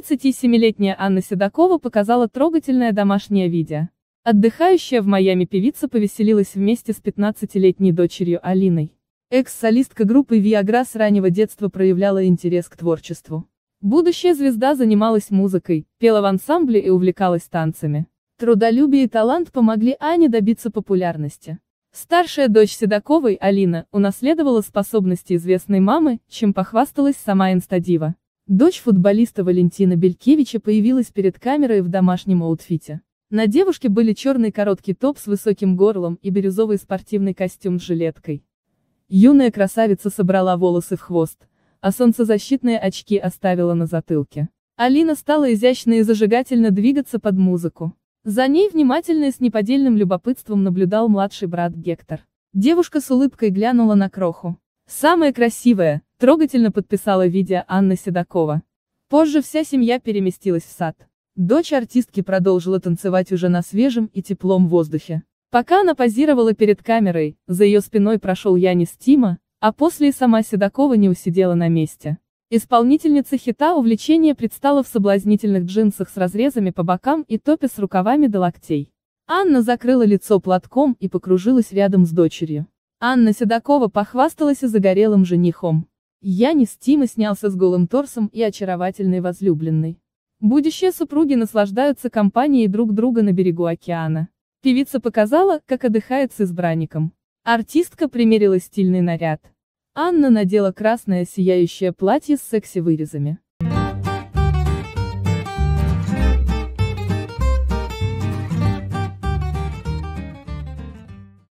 37-летняя Анна Седокова показала трогательное домашнее видео. Отдыхающая в Майами певица повеселилась вместе с 15-летней дочерью Алиной. Экс-солистка группы Виагра с раннего детства проявляла интерес к творчеству. Будущая звезда занималась музыкой, пела в ансамбле и увлекалась танцами. Трудолюбие и талант помогли Ане добиться популярности. Старшая дочь Седоковой, Алина, унаследовала способности известной мамы, чем похвасталась сама Инстадива. Дочь футболиста Валентина Белькевича появилась перед камерой в домашнем аутфите. На девушке были черный короткий топ с высоким горлом и бирюзовый спортивный костюм с жилеткой. Юная красавица собрала волосы в хвост, а солнцезащитные очки оставила на затылке. Алина стала изящно и зажигательно двигаться под музыку. За ней внимательно и с неподдельным любопытством наблюдал младший брат Гектор. Девушка с улыбкой глянула на кроху. Самое красивое, трогательно подписала видео Анна Седокова. Позже вся семья переместилась в сад. Дочь артистки продолжила танцевать уже на свежем и теплом воздухе. Пока она позировала перед камерой, за ее спиной прошел Янис Тима, а после и сама Седокова не усидела на месте. Исполнительница хита увлечения предстала в соблазнительных джинсах с разрезами по бокам и топе с рукавами до локтей. Анна закрыла лицо платком и покружилась рядом с дочерью. Анна Седокова похвасталась загорелым женихом. Янис Тима снялся с голым торсом и очаровательной возлюбленной. Будущие супруги наслаждаются компанией друг друга на берегу океана. Певица показала, как отдыхает с избранником. Артистка примерила стильный наряд. Анна надела красное сияющее платье с секси-вырезами.